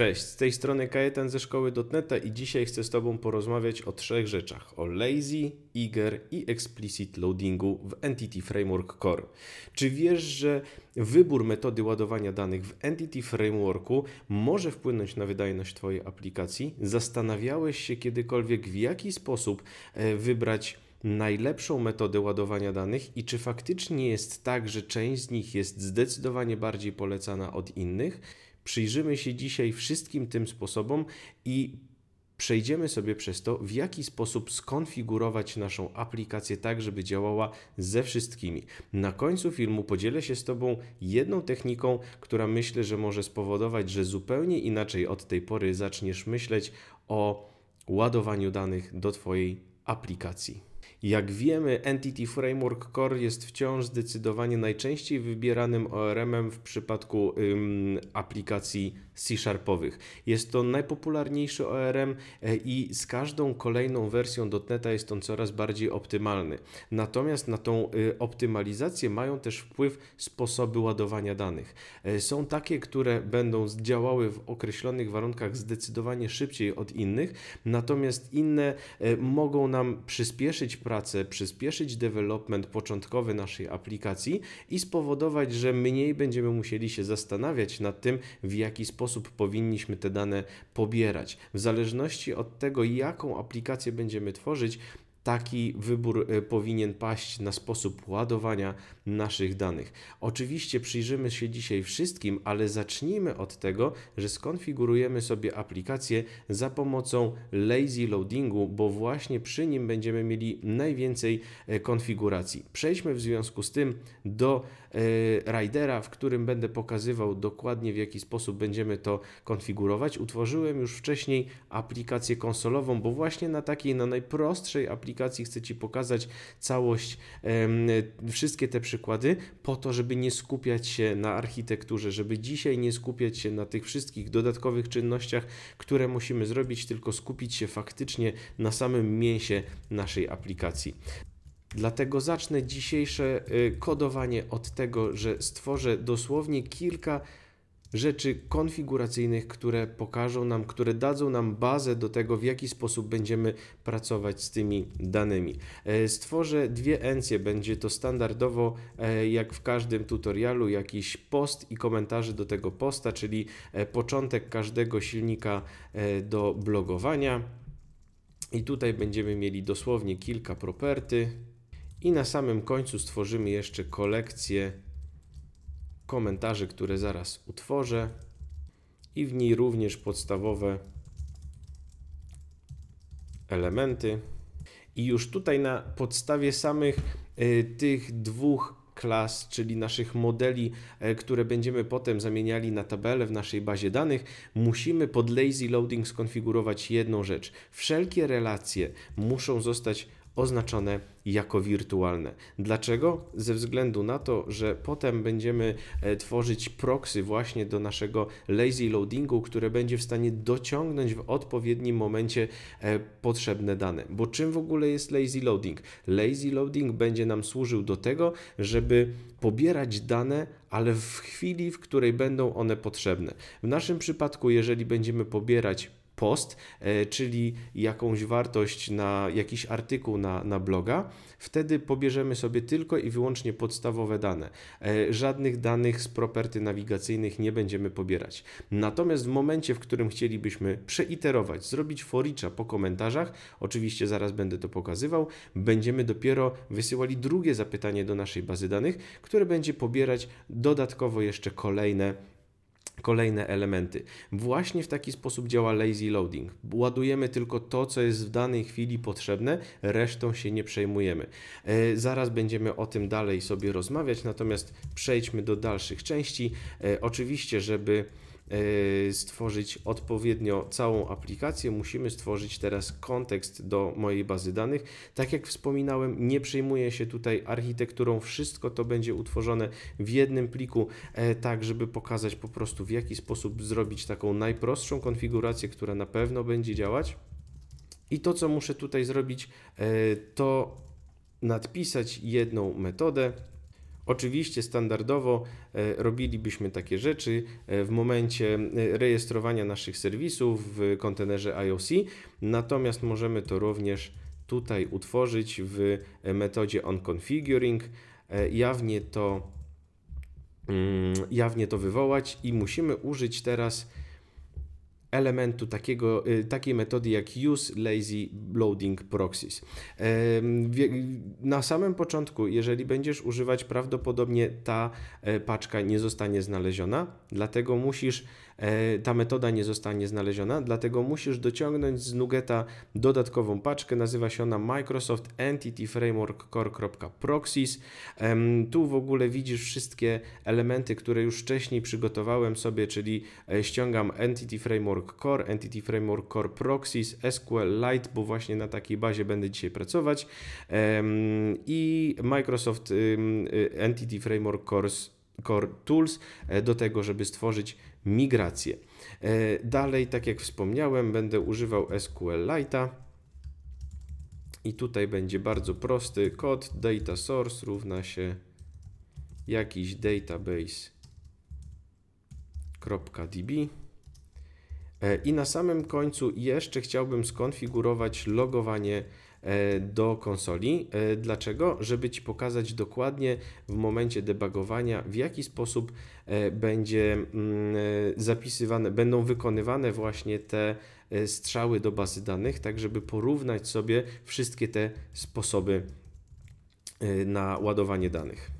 Cześć, z tej strony Kajetan ze szkoły Dotneta i dzisiaj chcę z Tobą porozmawiać o trzech rzeczach. O lazy, eager i explicit loadingu w Entity Framework Core. Czy wiesz, że wybór metody ładowania danych w Entity Frameworku może wpłynąć na wydajność Twojej aplikacji? Zastanawiałeś się kiedykolwiek w jaki sposób e, wybrać najlepszą metodę ładowania danych i czy faktycznie jest tak, że część z nich jest zdecydowanie bardziej polecana od innych? Przyjrzymy się dzisiaj wszystkim tym sposobom i przejdziemy sobie przez to, w jaki sposób skonfigurować naszą aplikację tak, żeby działała ze wszystkimi. Na końcu filmu podzielę się z Tobą jedną techniką, która myślę, że może spowodować, że zupełnie inaczej od tej pory zaczniesz myśleć o ładowaniu danych do Twojej aplikacji. Jak wiemy, Entity Framework Core jest wciąż zdecydowanie najczęściej wybieranym ORM-em w przypadku ym, aplikacji C-Sharpowych. Jest to najpopularniejszy ORM e, i z każdą kolejną wersją .dotneta jest on coraz bardziej optymalny. Natomiast na tą y, optymalizację mają też wpływ sposoby ładowania danych. E, są takie, które będą działały w określonych warunkach zdecydowanie szybciej od innych, natomiast inne e, mogą nam przyspieszyć pracę, przyspieszyć development początkowy naszej aplikacji i spowodować, że mniej będziemy musieli się zastanawiać nad tym, w jaki sposób sposób powinniśmy te dane pobierać. W zależności od tego, jaką aplikację będziemy tworzyć, taki wybór e, powinien paść na sposób ładowania naszych danych. Oczywiście przyjrzymy się dzisiaj wszystkim, ale zacznijmy od tego, że skonfigurujemy sobie aplikację za pomocą lazy loadingu, bo właśnie przy nim będziemy mieli najwięcej e, konfiguracji. Przejdźmy w związku z tym do e, ridera, w którym będę pokazywał dokładnie w jaki sposób będziemy to konfigurować. Utworzyłem już wcześniej aplikację konsolową, bo właśnie na takiej, na najprostszej aplikacji aplikacji, chcę Ci pokazać całość, wszystkie te przykłady, po to, żeby nie skupiać się na architekturze, żeby dzisiaj nie skupiać się na tych wszystkich dodatkowych czynnościach, które musimy zrobić, tylko skupić się faktycznie na samym mięsie naszej aplikacji. Dlatego zacznę dzisiejsze y, kodowanie od tego, że stworzę dosłownie kilka rzeczy konfiguracyjnych, które pokażą nam, które dadzą nam bazę do tego, w jaki sposób będziemy pracować z tymi danymi. E, stworzę dwie encje, będzie to standardowo, e, jak w każdym tutorialu, jakiś post i komentarze do tego posta, czyli e, początek każdego silnika do blogowania. I tutaj będziemy mieli dosłownie kilka property. I na samym końcu stworzymy jeszcze kolekcję komentarzy, które zaraz utworzę i w niej również podstawowe elementy. I już tutaj na podstawie samych y, tych dwóch klas, czyli naszych modeli, y, które będziemy potem zamieniali na tabelę w naszej bazie danych, musimy pod lazy loading skonfigurować jedną rzecz. Wszelkie relacje muszą zostać oznaczone jako wirtualne. Dlaczego? Ze względu na to, że potem będziemy e, tworzyć proxy właśnie do naszego lazy loadingu, które będzie w stanie dociągnąć w odpowiednim momencie e, potrzebne dane. Bo czym w ogóle jest lazy loading? Lazy loading będzie nam służył do tego, żeby pobierać dane, ale w chwili, w której będą one potrzebne. W naszym przypadku, jeżeli będziemy pobierać post, e, czyli jakąś wartość na jakiś artykuł na, na bloga, wtedy pobierzemy sobie tylko i wyłącznie podstawowe dane. E, żadnych danych z property nawigacyjnych nie będziemy pobierać. Natomiast w momencie, w którym chcielibyśmy przeiterować, zrobić foricza po komentarzach, oczywiście zaraz będę to pokazywał, będziemy dopiero wysyłali drugie zapytanie do naszej bazy danych, które będzie pobierać dodatkowo jeszcze kolejne kolejne elementy. Właśnie w taki sposób działa lazy loading. Ładujemy tylko to, co jest w danej chwili potrzebne, resztą się nie przejmujemy. E, zaraz będziemy o tym dalej sobie rozmawiać, natomiast przejdźmy do dalszych części. E, oczywiście, żeby Y, stworzyć odpowiednio całą aplikację, musimy stworzyć teraz kontekst do mojej bazy danych. Tak jak wspominałem, nie przejmuję się tutaj architekturą, wszystko to będzie utworzone w jednym pliku, e, tak żeby pokazać po prostu w jaki sposób zrobić taką najprostszą konfigurację, która na pewno będzie działać. I to, co muszę tutaj zrobić, e, to nadpisać jedną metodę, Oczywiście standardowo e, robilibyśmy takie rzeczy e, w momencie e, rejestrowania naszych serwisów w kontenerze IOC, natomiast możemy to również tutaj utworzyć w metodzie onConfiguring, jawnie to, mm, jawnie to wywołać i musimy użyć teraz elementu takiego, y, takiej metody jak use lazy loading proxies. Na samym początku, jeżeli będziesz używać, prawdopodobnie ta e, paczka nie zostanie znaleziona, dlatego musisz E, ta metoda nie zostanie znaleziona, dlatego musisz dociągnąć z Nuggeta dodatkową paczkę, nazywa się ona Microsoft Entity Framework Core.proxies. Tu w ogóle widzisz wszystkie elementy, które już wcześniej przygotowałem sobie, czyli e, ściągam Entity Framework Core, Entity Framework Core Proxies, SQLite, bo właśnie na takiej bazie będę dzisiaj pracować i Microsoft e, Entity Framework Core Core Tools do tego, żeby stworzyć migrację. E, dalej, tak jak wspomniałem, będę używał SQLite'a. I tutaj będzie bardzo prosty kod data source równa się jakiś database.db e, i na samym końcu jeszcze chciałbym skonfigurować logowanie E, do konsoli. E, dlaczego? Żeby Ci pokazać dokładnie w momencie debugowania, w jaki sposób e, będzie mm, zapisywane, będą wykonywane właśnie te strzały do bazy danych, tak żeby porównać sobie wszystkie te sposoby na ładowanie danych.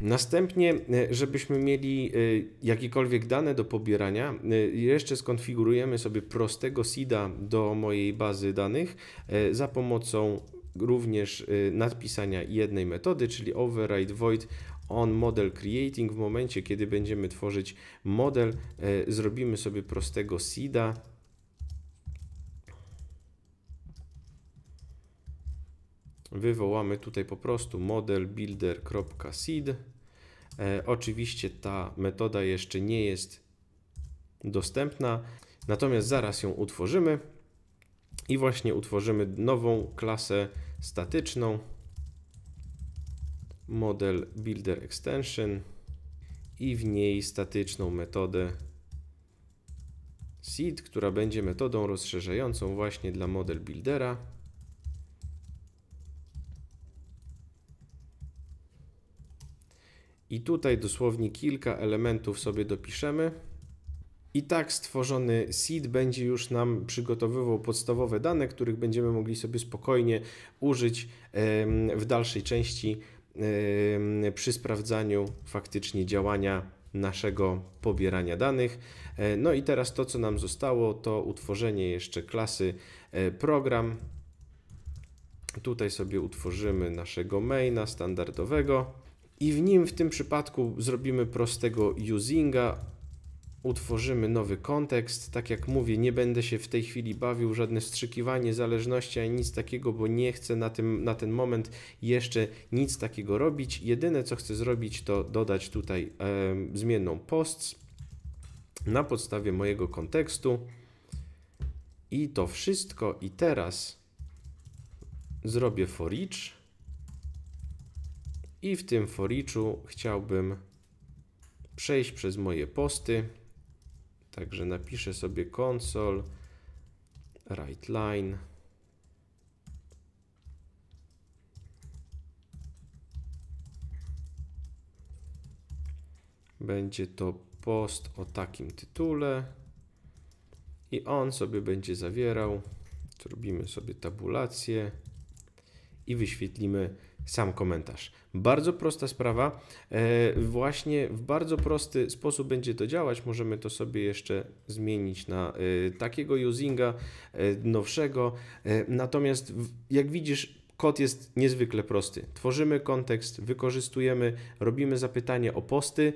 Następnie, e, żebyśmy mieli e, jakiekolwiek dane do pobierania, e, jeszcze skonfigurujemy sobie prostego SIDA do mojej bazy danych za pomocą również nadpisania jednej metody, czyli override void on model creating. W momencie, kiedy będziemy tworzyć model, zrobimy sobie prostego SIDA wywołamy tutaj po prostu model builder.seed. E, oczywiście ta metoda jeszcze nie jest dostępna, natomiast zaraz ją utworzymy i właśnie utworzymy nową klasę statyczną model builder extension i w niej statyczną metodę seed, która będzie metodą rozszerzającą właśnie dla model buildera. I tutaj dosłownie kilka elementów sobie dopiszemy. I tak stworzony seed będzie już nam przygotowywał podstawowe dane, których będziemy mogli sobie spokojnie użyć w dalszej części przy sprawdzaniu faktycznie działania naszego pobierania danych. E, no i teraz to, co nam zostało, to utworzenie jeszcze klasy e, program. Tutaj sobie utworzymy naszego maina standardowego i w nim w tym przypadku zrobimy prostego usinga, utworzymy nowy kontekst. Tak jak mówię, nie będę się w tej chwili bawił żadne strzykiwanie zależności ani nic takiego, bo nie chcę na, tym, na ten moment jeszcze nic takiego robić. Jedyne co chcę zrobić to dodać tutaj e, zmienną post na podstawie mojego kontekstu i to wszystko i teraz zrobię for each i w tym foriczu chciałbym przejść przez moje posty. Także napiszę sobie console write line będzie to post o takim tytule i on sobie będzie zawierał zrobimy sobie tabulację i wyświetlimy sam komentarz. Bardzo prosta sprawa. E, właśnie w bardzo prosty sposób będzie to działać. Możemy to sobie jeszcze zmienić na e, takiego usinga e, nowszego. Natomiast jak widzisz, Kod jest niezwykle prosty. Tworzymy kontekst, wykorzystujemy, robimy zapytanie o posty.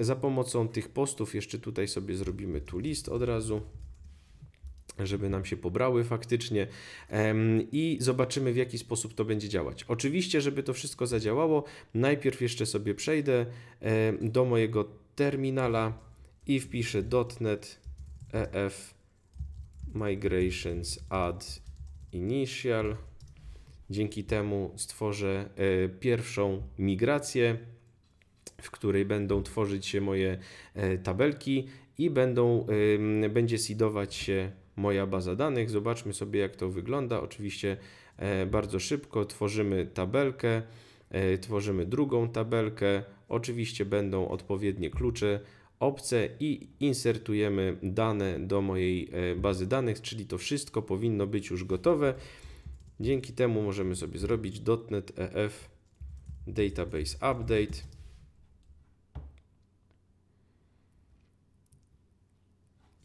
Za pomocą tych postów jeszcze tutaj sobie zrobimy tu list od razu żeby nam się pobrały faktycznie i zobaczymy w jaki sposób to będzie działać. Oczywiście, żeby to wszystko zadziałało, najpierw jeszcze sobie przejdę do mojego terminala i wpiszę .NET EF migrations add initial. Dzięki temu stworzę e, pierwszą migrację, w której będą tworzyć się moje e, tabelki i będą, będzie seedować się moja baza danych. Zobaczmy sobie, jak to wygląda. Oczywiście e, bardzo szybko tworzymy tabelkę, e, tworzymy drugą tabelkę. Oczywiście będą odpowiednie klucze, opcje i insertujemy dane do mojej e, bazy danych, czyli to wszystko powinno być już gotowe. Dzięki temu możemy sobie zrobić .NET EF Database Update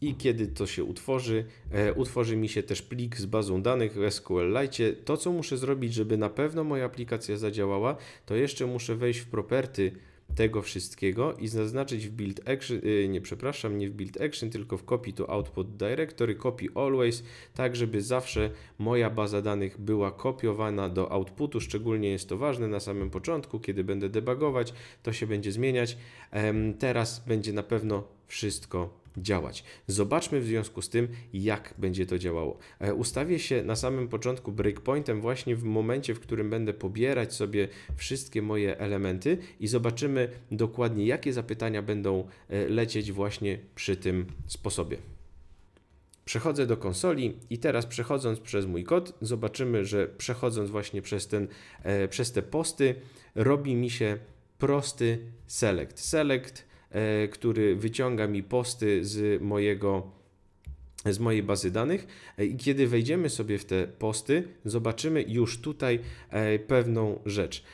i kiedy to się utworzy, e, utworzy mi się też plik z bazą danych w SQLite. To, co muszę zrobić, żeby na pewno moja aplikacja zadziałała, to jeszcze muszę wejść w property tego wszystkiego i zaznaczyć w build action, e, nie przepraszam, nie w build action, tylko w copy to output directory, copy always, tak żeby zawsze moja baza danych była kopiowana do outputu, szczególnie jest to ważne na samym początku, kiedy będę debugować, to się będzie zmieniać, teraz będzie na pewno wszystko działać. Zobaczmy w związku z tym, jak będzie to działało. E, ustawię się na samym początku breakpointem, właśnie w momencie, w którym będę pobierać sobie wszystkie moje elementy i zobaczymy dokładnie, jakie zapytania będą e, lecieć właśnie przy tym sposobie. Przechodzę do konsoli i teraz przechodząc przez mój kod, zobaczymy, że przechodząc właśnie przez, ten, e, przez te posty, robi mi się prosty select. Select E, który wyciąga mi posty z mojego z mojej bazy danych e, i kiedy wejdziemy sobie w te posty, zobaczymy już tutaj e, pewną rzecz.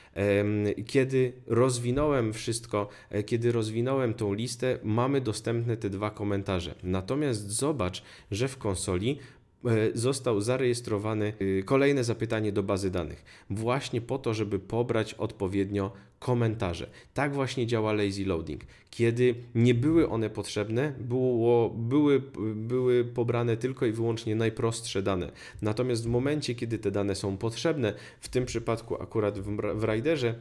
Kiedy rozwinąłem wszystko, kiedy rozwinąłem tą listę, mamy dostępne te dwa komentarze. Natomiast zobacz, że w konsoli E, został zarejestrowany e, kolejne zapytanie do bazy danych, właśnie po to, żeby pobrać odpowiednio komentarze. Tak właśnie działa lazy loading. Kiedy nie były one potrzebne, było, były, były pobrane tylko i wyłącznie najprostsze dane. Natomiast w momencie, kiedy te dane są potrzebne, w tym przypadku akurat w, w Riderze,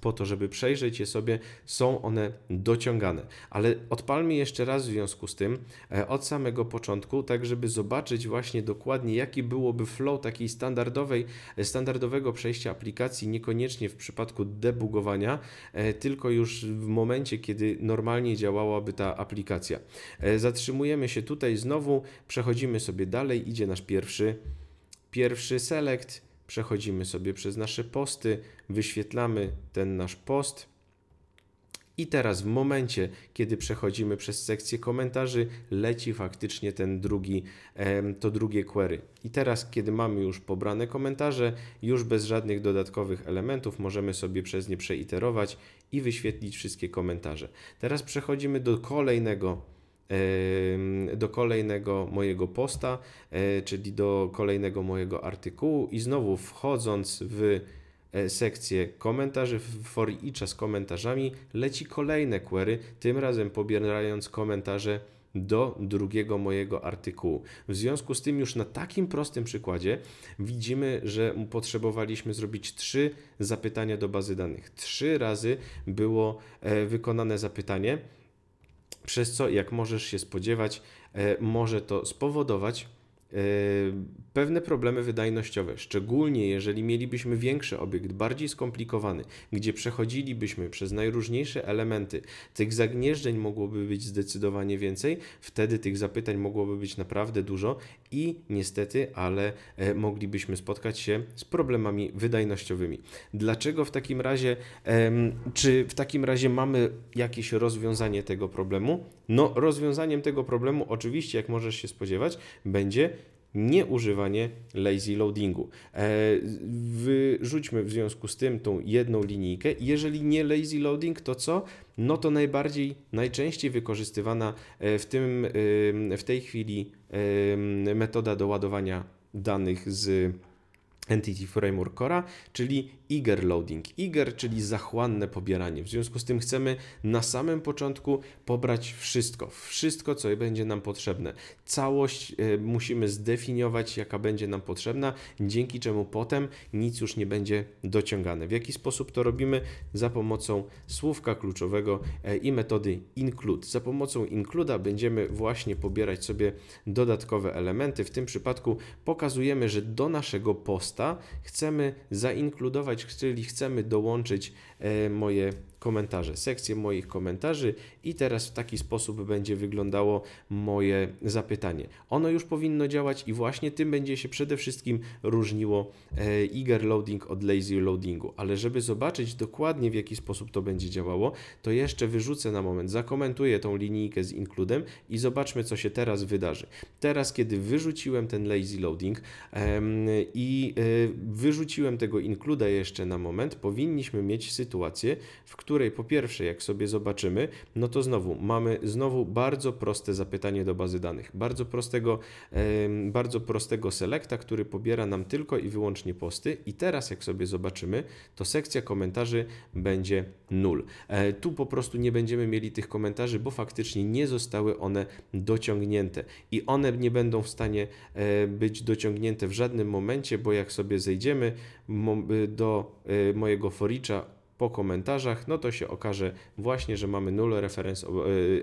po to, żeby przejrzeć je sobie, są one dociągane. Ale odpalmy jeszcze raz w związku z tym e, od samego początku, tak żeby zobaczyć właśnie dokładnie, jaki byłoby flow takiej standardowej, e, standardowego przejścia aplikacji, niekoniecznie w przypadku debugowania, e, tylko już w momencie, kiedy normalnie działałaby ta aplikacja. Zatrzymujemy się tutaj znowu, przechodzimy sobie dalej, idzie nasz pierwszy, pierwszy select, Przechodzimy sobie przez nasze posty, wyświetlamy ten nasz post. I teraz w momencie, kiedy przechodzimy przez sekcję komentarzy, leci faktycznie ten drugi, to drugie query. I teraz, kiedy mamy już pobrane komentarze, już bez żadnych dodatkowych elementów, możemy sobie przez nie przeiterować i wyświetlić wszystkie komentarze. Teraz przechodzimy do kolejnego do kolejnego mojego posta, e, czyli do kolejnego mojego artykułu i znowu wchodząc w e, sekcję komentarzy w for i z komentarzami leci kolejne query, tym razem pobierając komentarze do drugiego mojego artykułu. W związku z tym już na takim prostym przykładzie widzimy, że potrzebowaliśmy zrobić trzy zapytania do bazy danych. Trzy razy było e, wykonane zapytanie przez co, jak możesz się spodziewać, e, może to spowodować, Yy, pewne problemy wydajnościowe, szczególnie jeżeli mielibyśmy większy obiekt, bardziej skomplikowany, gdzie przechodzilibyśmy przez najróżniejsze elementy, tych zagnieżdżeń mogłoby być zdecydowanie więcej, wtedy tych zapytań mogłoby być naprawdę dużo i niestety, ale e, moglibyśmy spotkać się z problemami wydajnościowymi. Dlaczego w takim razie, czy w takim razie mamy jakieś rozwiązanie tego problemu? No, rozwiązaniem tego problemu oczywiście, jak możesz się spodziewać, będzie nieużywanie lazy loadingu. E, wyrzućmy w związku z tym tą jedną linijkę. Jeżeli nie lazy loading, to co? No to najbardziej, najczęściej wykorzystywana e, w, tym, e, w tej chwili metoda do ładowania danych z Entity Framework Core, czyli eager loading. Eager, czyli zachłanne pobieranie. W związku z tym chcemy na samym początku pobrać wszystko, wszystko, co będzie nam potrzebne. Całość y, musimy zdefiniować, jaka będzie nam potrzebna, dzięki czemu potem nic już nie będzie dociągane. W jaki sposób to robimy? Za pomocą słówka kluczowego e, i metody include. Za pomocą includa będziemy właśnie pobierać sobie dodatkowe elementy. W tym przypadku pokazujemy, że do naszego posta posta chcemy zainkludować, czyli chcemy dołączyć e, moje komentarze, sekcję moich komentarzy i teraz w taki sposób będzie wyglądało moje zapytanie. Ono już powinno działać i właśnie tym będzie się przede wszystkim różniło eager loading od lazy loadingu, ale żeby zobaczyć dokładnie w jaki sposób to będzie działało, to jeszcze wyrzucę na moment, zakomentuję tą linijkę z includem i zobaczmy co się teraz wydarzy. Teraz kiedy wyrzuciłem ten lazy loading i e, wyrzuciłem tego includa jeszcze na moment, powinniśmy mieć sytuację, w której której po pierwsze, jak sobie zobaczymy, no to znowu mamy znowu bardzo proste zapytanie do bazy danych, bardzo prostego, bardzo prostego selekta, który pobiera nam tylko i wyłącznie posty i teraz jak sobie zobaczymy, to sekcja komentarzy będzie nul. E, tu po prostu nie będziemy mieli tych komentarzy, bo faktycznie nie zostały one dociągnięte i one nie będą w stanie e, być dociągnięte w żadnym momencie, bo jak sobie zejdziemy e, do mojego foricza po komentarzach, no to się okaże właśnie, że mamy null reference e,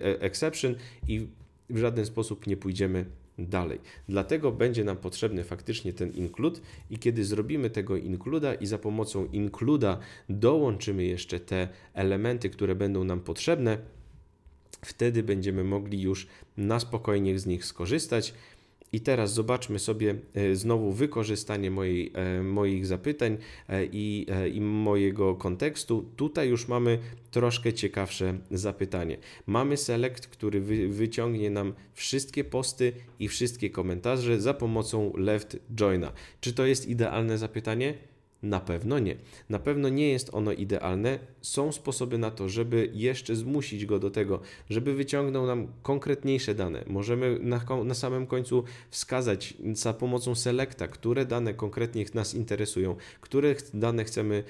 e, exception i w żaden sposób nie pójdziemy dalej. Dlatego będzie nam potrzebny faktycznie ten include i kiedy zrobimy tego include'a i za pomocą include'a dołączymy jeszcze te elementy, które będą nam potrzebne, wtedy będziemy mogli już na spokojnie z nich skorzystać i teraz zobaczmy sobie e, znowu wykorzystanie mojej, e, moich zapytań e, i, i mojego kontekstu. Tutaj już mamy troszkę ciekawsze zapytanie. Mamy select, który wy, wyciągnie nam wszystkie posty i wszystkie komentarze za pomocą left joina. Czy to jest idealne zapytanie? Na pewno nie. Na pewno nie jest ono idealne. Są sposoby na to, żeby jeszcze zmusić go do tego, żeby wyciągnął nam konkretniejsze dane. Możemy na, na samym końcu wskazać za pomocą selekta, które dane konkretnie nas interesują, które dane chcemy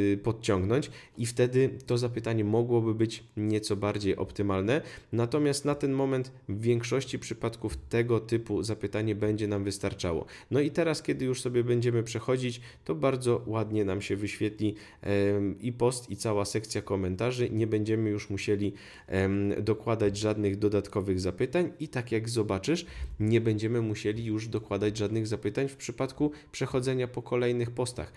yy, podciągnąć, i wtedy to zapytanie mogłoby być nieco bardziej optymalne. Natomiast na ten moment w większości przypadków tego typu zapytanie będzie nam wystarczało. No i teraz, kiedy już sobie będziemy przechodzić, to bardzo ładnie nam się wyświetli i post, i cała sekcja komentarzy. Nie będziemy już musieli dokładać żadnych dodatkowych zapytań i tak jak zobaczysz, nie będziemy musieli już dokładać żadnych zapytań w przypadku przechodzenia po kolejnych postach.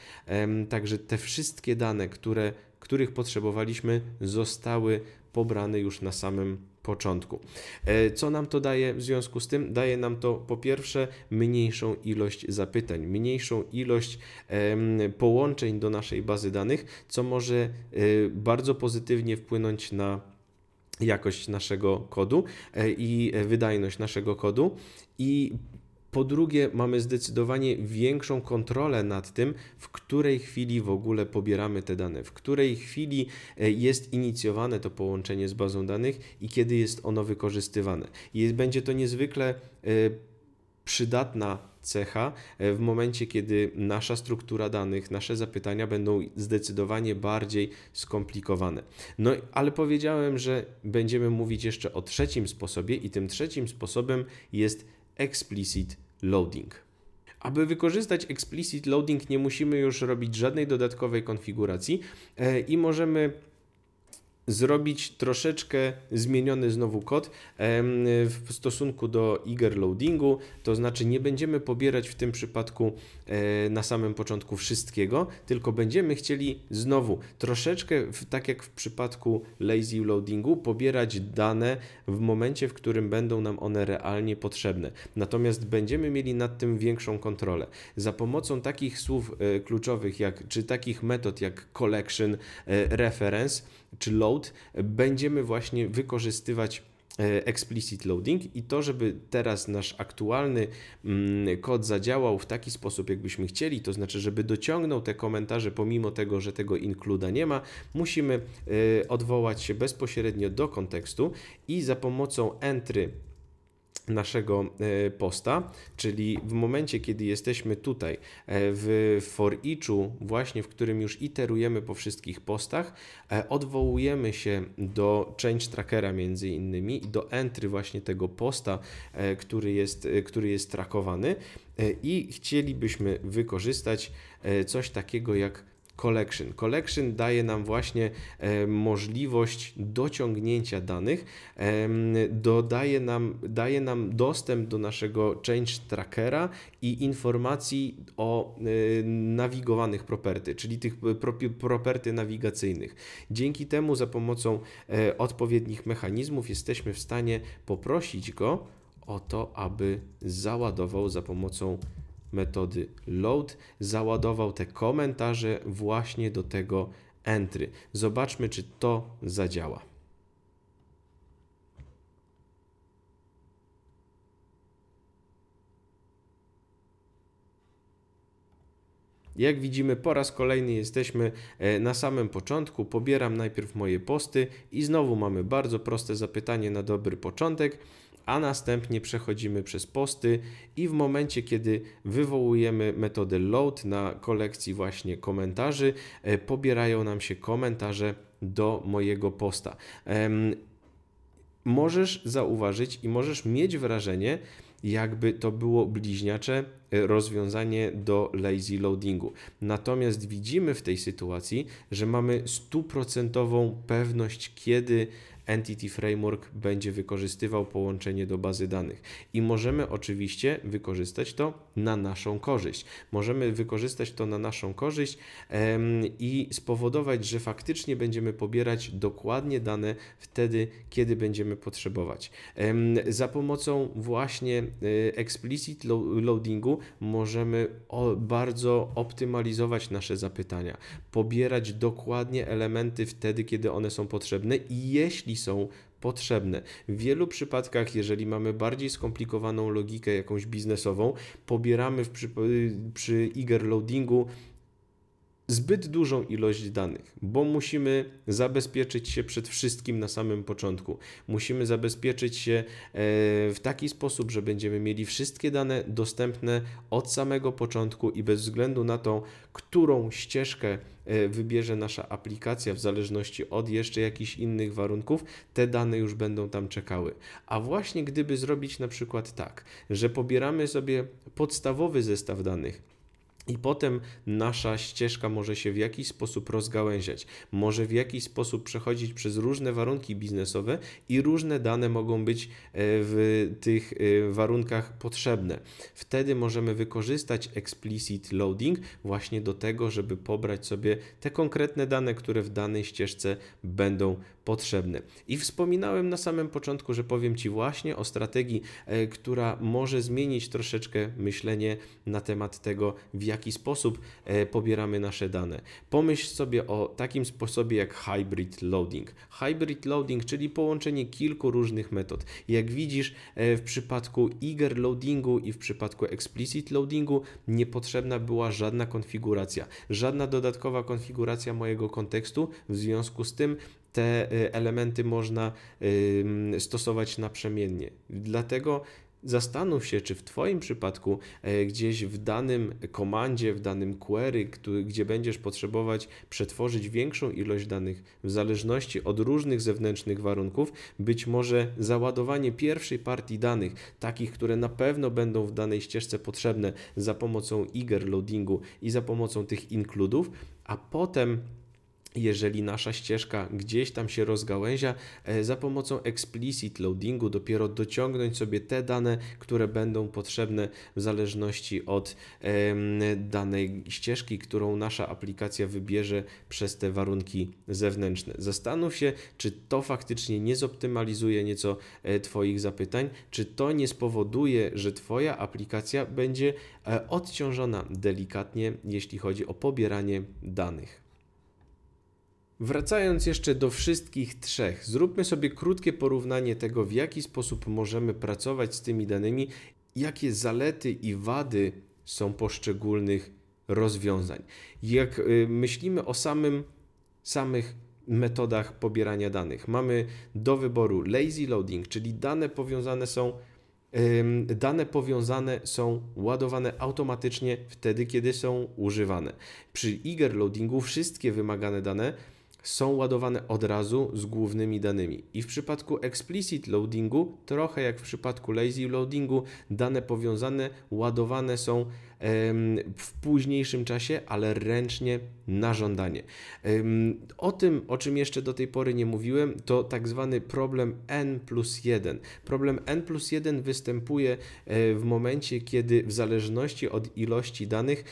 Także te wszystkie dane, które, których potrzebowaliśmy, zostały pobrane już na samym początku. E, co nam to daje w związku z tym? Daje nam to po pierwsze mniejszą ilość zapytań, mniejszą ilość połączeń do naszej bazy danych, co może e, bardzo pozytywnie wpłynąć na jakość naszego kodu e, i wydajność naszego kodu i po drugie, mamy zdecydowanie większą kontrolę nad tym, w której chwili w ogóle pobieramy te dane, w której chwili e, jest inicjowane to połączenie z bazą danych i kiedy jest ono wykorzystywane. Jest, będzie to niezwykle e, przydatna cecha e, w momencie, kiedy nasza struktura danych, nasze zapytania będą zdecydowanie bardziej skomplikowane. No ale powiedziałem, że będziemy mówić jeszcze o trzecim sposobie, i tym trzecim sposobem jest explicit loading. Aby wykorzystać explicit loading nie musimy już robić żadnej dodatkowej konfiguracji e, i możemy zrobić troszeczkę zmieniony znowu kod w stosunku do eager loadingu, to znaczy nie będziemy pobierać w tym przypadku e, na samym początku wszystkiego, tylko będziemy chcieli znowu troszeczkę, tak jak w przypadku lazy loadingu, pobierać dane w momencie, w którym będą nam one realnie potrzebne. Natomiast będziemy mieli nad tym większą kontrolę. Za pomocą takich słów e, kluczowych, jak, czy takich metod jak collection, e, reference, czy load, będziemy właśnie wykorzystywać e, explicit loading i to, żeby teraz nasz aktualny mm, kod zadziałał w taki sposób, jakbyśmy chcieli, to znaczy, żeby dociągnął te komentarze pomimo tego, że tego includa nie ma, musimy e, odwołać się bezpośrednio do kontekstu i za pomocą entry naszego e, posta, czyli w momencie, kiedy jesteśmy tutaj e, w for eachu, właśnie w którym już iterujemy po wszystkich postach, e, odwołujemy się do change trackera między innymi i do entry właśnie tego posta, który jest, który jest trackowany i chcielibyśmy wykorzystać coś takiego jak collection. Collection daje nam właśnie e, możliwość dociągnięcia danych, dodaje nam, daje nam dostęp do naszego change trackera i informacji o e, nawigowanych property, czyli tych e, property nawigacyjnych. Dzięki temu za pomocą odpowiednich mechanizmów jesteśmy w stanie poprosić go o to, aby załadował za pomocą metody load załadował te komentarze właśnie do tego entry. Zobaczmy, czy to zadziała. Jak widzimy, po raz kolejny jesteśmy e, na samym początku. Pobieram najpierw moje posty i znowu mamy bardzo proste zapytanie na dobry początek a następnie przechodzimy przez posty i w momencie, kiedy wywołujemy metodę load na kolekcji właśnie komentarzy, e, pobierają nam się komentarze do mojego posta. Możesz zauważyć i możesz mieć wrażenie, jakby to było bliźniacze e, rozwiązanie do lazy loadingu. Natomiast widzimy w tej sytuacji, że mamy stuprocentową pewność, kiedy Entity Framework będzie wykorzystywał połączenie do bazy danych. I możemy oczywiście wykorzystać to na naszą korzyść. Możemy wykorzystać to na naszą korzyść i spowodować, że faktycznie będziemy pobierać dokładnie dane wtedy, kiedy będziemy potrzebować. Za pomocą właśnie e, explicit loadingu możemy bardzo optymalizować nasze zapytania, pobierać dokładnie elementy wtedy, kiedy one są potrzebne i jeśli są potrzebne. W wielu przypadkach, jeżeli mamy bardziej skomplikowaną logikę jakąś biznesową, pobieramy w, przy, przy eager loadingu zbyt dużą ilość danych, bo musimy zabezpieczyć się przed wszystkim na samym początku. Musimy zabezpieczyć się e, w taki sposób, że będziemy mieli wszystkie dane dostępne od samego początku i bez względu na to, którą ścieżkę e, wybierze nasza aplikacja w zależności od jeszcze jakichś innych warunków, te dane już będą tam czekały. A właśnie gdyby zrobić na przykład tak, że pobieramy sobie podstawowy zestaw danych, i potem nasza ścieżka może się w jakiś sposób rozgałęziać, może w jakiś sposób przechodzić przez różne warunki biznesowe i różne dane mogą być e, w tych e, warunkach potrzebne. Wtedy możemy wykorzystać explicit loading właśnie do tego, żeby pobrać sobie te konkretne dane, które w danej ścieżce będą potrzebne. I wspominałem na samym początku, że powiem Ci właśnie o strategii, e, która może zmienić troszeczkę myślenie na temat tego, w jaki sposób e, pobieramy nasze dane. Pomyśl sobie o takim sposobie jak hybrid loading. Hybrid loading, czyli połączenie kilku różnych metod. Jak widzisz, e, w przypadku eager loadingu i w przypadku explicit loadingu niepotrzebna była żadna konfiguracja, żadna dodatkowa konfiguracja mojego kontekstu. W związku z tym te e, elementy można stosować naprzemiennie. Dlatego Zastanów się, czy w Twoim przypadku e, gdzieś w danym komandzie, w danym query, gdzie będziesz potrzebować przetworzyć większą ilość danych w zależności od różnych zewnętrznych warunków, być może załadowanie pierwszej partii danych, takich, które na pewno będą w danej ścieżce potrzebne za pomocą eager loadingu i za pomocą tych includów, a potem jeżeli nasza ścieżka gdzieś tam się rozgałęzia, e, za pomocą explicit loadingu dopiero dociągnąć sobie te dane, które będą potrzebne w zależności od danej ścieżki, którą nasza aplikacja wybierze przez te warunki zewnętrzne. Zastanów się, czy to faktycznie nie zoptymalizuje nieco e, Twoich zapytań, czy to nie spowoduje, że Twoja aplikacja będzie e, odciążona delikatnie, jeśli chodzi o pobieranie danych. Wracając jeszcze do wszystkich trzech, zróbmy sobie krótkie porównanie tego, w jaki sposób możemy pracować z tymi danymi, jakie zalety i wady są poszczególnych rozwiązań. Jak y, myślimy o samym, samych metodach pobierania danych, mamy do wyboru lazy loading, czyli dane powiązane są dane powiązane są ładowane automatycznie wtedy, kiedy są używane. Przy eager loadingu wszystkie wymagane dane są ładowane od razu z głównymi danymi. I w przypadku explicit loadingu, trochę jak w przypadku lazy loadingu, dane powiązane ładowane są w późniejszym czasie, ale ręcznie na żądanie. O tym, o czym jeszcze do tej pory nie mówiłem, to tak zwany problem n plus 1. Problem n plus 1 występuje e, w momencie, kiedy w zależności od ilości danych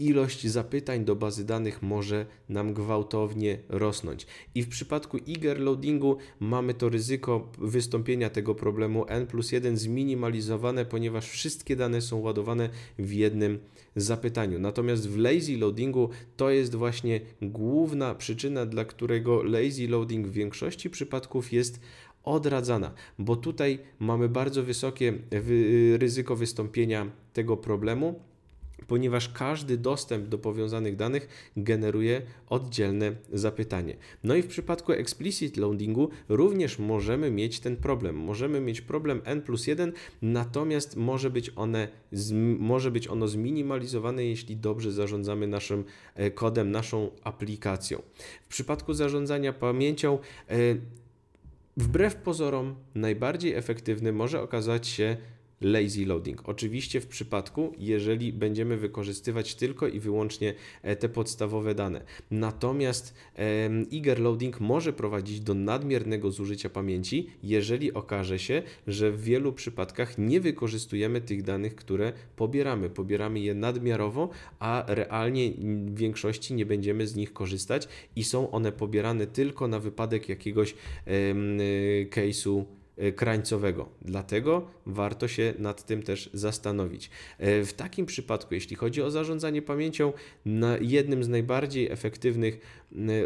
ilość zapytań do bazy danych może nam gwałtownie rosnąć. I w przypadku eager loadingu mamy to ryzyko wystąpienia tego problemu n plus 1 zminimalizowane, ponieważ wszystkie dane są ładowane w jednym zapytaniu. Natomiast w lazy loadingu to jest właśnie główna przyczyna, dla którego lazy loading w większości przypadków jest odradzana, bo tutaj mamy bardzo wysokie ryzyko wystąpienia tego problemu ponieważ każdy dostęp do powiązanych danych generuje oddzielne zapytanie. No i w przypadku explicit loadingu również możemy mieć ten problem. Możemy mieć problem n plus 1, natomiast może być, one, może być ono zminimalizowane, jeśli dobrze zarządzamy naszym e, kodem, naszą aplikacją. W przypadku zarządzania pamięcią e, Wbrew pozorom, najbardziej efektywny może okazać się lazy loading. Oczywiście w przypadku, jeżeli będziemy wykorzystywać tylko i wyłącznie e, te podstawowe dane. Natomiast eager loading może prowadzić do nadmiernego zużycia pamięci, jeżeli okaże się, że w wielu przypadkach nie wykorzystujemy tych danych, które pobieramy. Pobieramy je nadmiarowo, a realnie mm, w większości nie będziemy z nich korzystać i są one pobierane tylko na wypadek jakiegoś e, case'u E, krańcowego. Dlatego warto się nad tym też zastanowić. E, w takim przypadku, jeśli chodzi o zarządzanie pamięcią, jednym z najbardziej efektywnych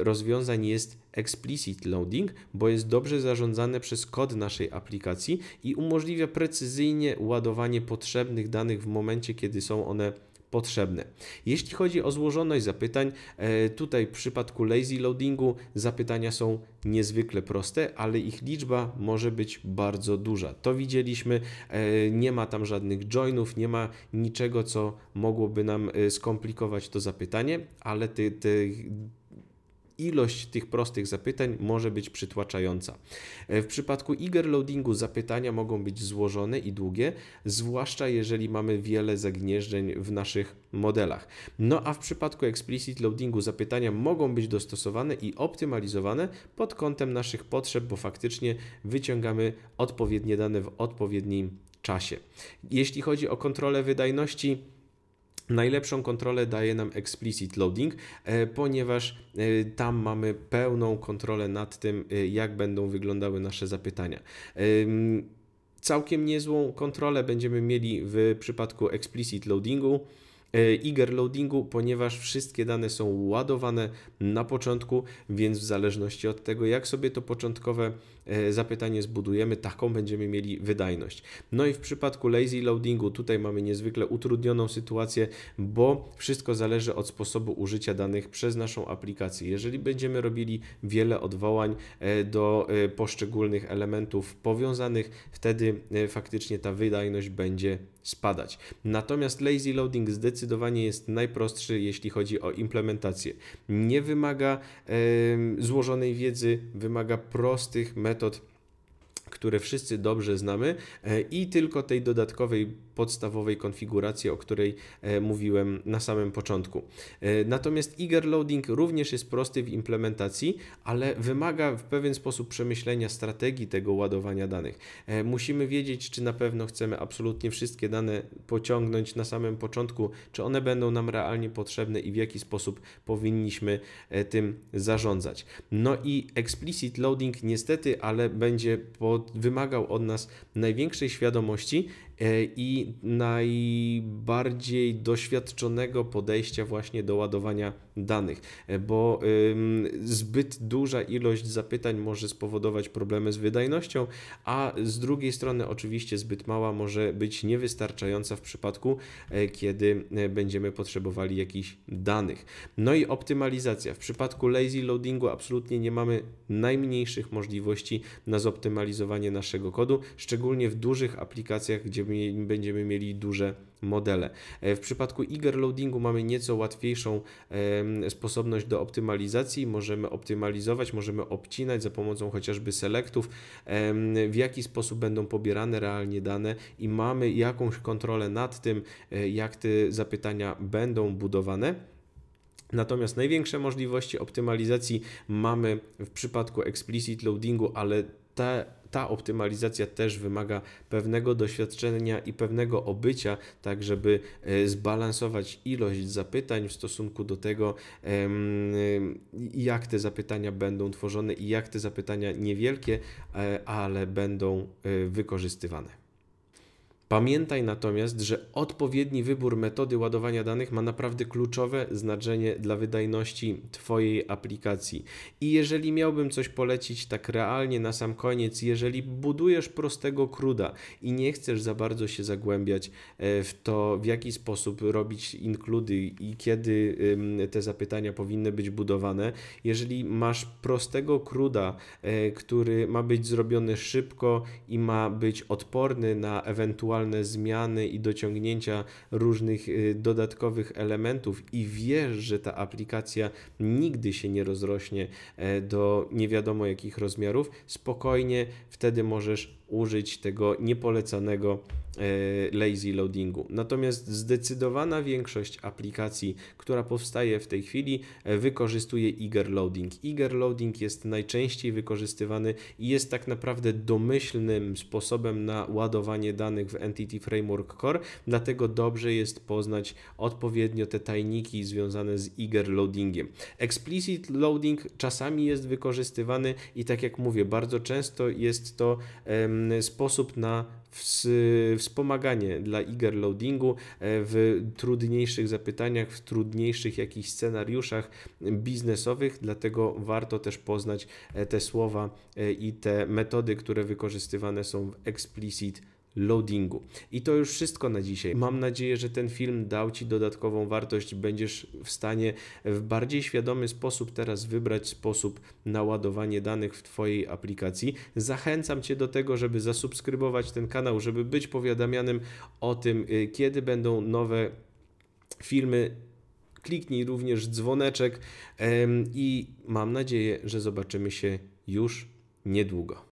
rozwiązań jest explicit loading, bo jest dobrze zarządzane przez kod naszej aplikacji i umożliwia precyzyjnie ładowanie potrzebnych danych w momencie, kiedy są one potrzebne. Jeśli chodzi o złożoność zapytań, e, tutaj w przypadku lazy loadingu zapytania są niezwykle proste, ale ich liczba może być bardzo duża. To widzieliśmy, e, nie ma tam żadnych joinów, nie ma niczego, co mogłoby nam e, skomplikować to zapytanie, ale tych ilość tych prostych zapytań może być przytłaczająca. E, w przypadku eager loadingu zapytania mogą być złożone i długie, zwłaszcza jeżeli mamy wiele zagnieżdżeń w naszych modelach. No a w przypadku explicit loadingu zapytania mogą być dostosowane i optymalizowane pod kątem naszych potrzeb, bo faktycznie wyciągamy odpowiednie dane w odpowiednim czasie. Jeśli chodzi o kontrolę wydajności, Najlepszą kontrolę daje nam explicit loading, e, ponieważ e, tam mamy pełną kontrolę nad tym, e, jak będą wyglądały nasze zapytania. Całkiem niezłą kontrolę będziemy mieli w przypadku explicit loadingu. Eager loadingu, ponieważ wszystkie dane są ładowane na początku, więc w zależności od tego, jak sobie to początkowe E, zapytanie zbudujemy, taką będziemy mieli wydajność. No i w przypadku lazy loadingu tutaj mamy niezwykle utrudnioną sytuację, bo wszystko zależy od sposobu użycia danych przez naszą aplikację. Jeżeli będziemy robili wiele odwołań e, do e, poszczególnych elementów powiązanych, wtedy faktycznie ta wydajność będzie spadać. Natomiast lazy loading zdecydowanie jest najprostszy, jeśli chodzi o implementację. Nie wymaga złożonej wiedzy, wymaga prostych metod metod które wszyscy dobrze znamy e, i tylko tej dodatkowej podstawowej konfiguracji, o której e, mówiłem na samym początku. E, natomiast eager loading również jest prosty w implementacji, ale wymaga w pewien sposób przemyślenia strategii tego ładowania danych. E, musimy wiedzieć, czy na pewno chcemy absolutnie wszystkie dane pociągnąć na samym początku, czy one będą nam realnie potrzebne i w jaki sposób powinniśmy tym zarządzać. No i explicit loading niestety, ale będzie pod, wymagał od nas największej świadomości E, i najbardziej doświadczonego podejścia właśnie do ładowania danych, e, bo zbyt duża ilość zapytań może spowodować problemy z wydajnością, a z drugiej strony oczywiście zbyt mała może być niewystarczająca w przypadku, e, kiedy będziemy potrzebowali jakichś danych. No i optymalizacja. W przypadku lazy loadingu absolutnie nie mamy najmniejszych możliwości na zoptymalizowanie naszego kodu, szczególnie w dużych aplikacjach, gdzie będziemy, mieli duże modele. E, w przypadku Eager Loadingu mamy nieco łatwiejszą sposobność do optymalizacji. Możemy optymalizować, możemy obcinać za pomocą chociażby selektów, w jaki sposób będą pobierane realnie dane i mamy jakąś kontrolę nad tym, e, jak te zapytania będą budowane. Natomiast największe możliwości optymalizacji mamy w przypadku explicit loadingu, ale te ta optymalizacja też wymaga pewnego doświadczenia i pewnego obycia, tak żeby e, zbalansować ilość zapytań w stosunku do tego, jak te zapytania będą tworzone i jak te zapytania niewielkie, e, ale będą e, wykorzystywane. Pamiętaj natomiast, że odpowiedni wybór metody ładowania danych ma naprawdę kluczowe znaczenie dla wydajności Twojej aplikacji. I jeżeli miałbym coś polecić tak realnie na sam koniec, jeżeli budujesz prostego kruda i nie chcesz za bardzo się zagłębiać e, w to, w jaki sposób robić inkludy i kiedy te zapytania powinny być budowane, jeżeli masz prostego kruda, e, który ma być zrobiony szybko i ma być odporny na ewentualne ewentualne zmiany i dociągnięcia różnych y, dodatkowych elementów i wiesz, że ta aplikacja nigdy się nie rozrośnie e, do nie wiadomo jakich rozmiarów, spokojnie wtedy możesz użyć tego niepolecanego e, lazy loadingu. Natomiast zdecydowana większość aplikacji, która powstaje w tej chwili, e, wykorzystuje eager loading. Eager loading jest najczęściej wykorzystywany i jest tak naprawdę domyślnym sposobem na ładowanie danych w Entity Framework Core, dlatego dobrze jest poznać odpowiednio te tajniki związane z eager loadingiem. Explicit loading czasami jest wykorzystywany i tak jak mówię, bardzo często jest to um, sposób na wspomaganie dla eager loadingu e, w trudniejszych zapytaniach, w trudniejszych jakichś scenariuszach biznesowych, dlatego warto też poznać e, te słowa e, i te metody, które wykorzystywane są w explicit loadingu. I to już wszystko na dzisiaj. Mam nadzieję, że ten film dał Ci dodatkową wartość. Będziesz w stanie w bardziej świadomy sposób teraz wybrać sposób na ładowanie danych w Twojej aplikacji. Zachęcam Cię do tego, żeby zasubskrybować ten kanał, żeby być powiadamianym o tym, y, kiedy będą nowe filmy kliknij również dzwoneczek i mam nadzieję, że zobaczymy się już niedługo.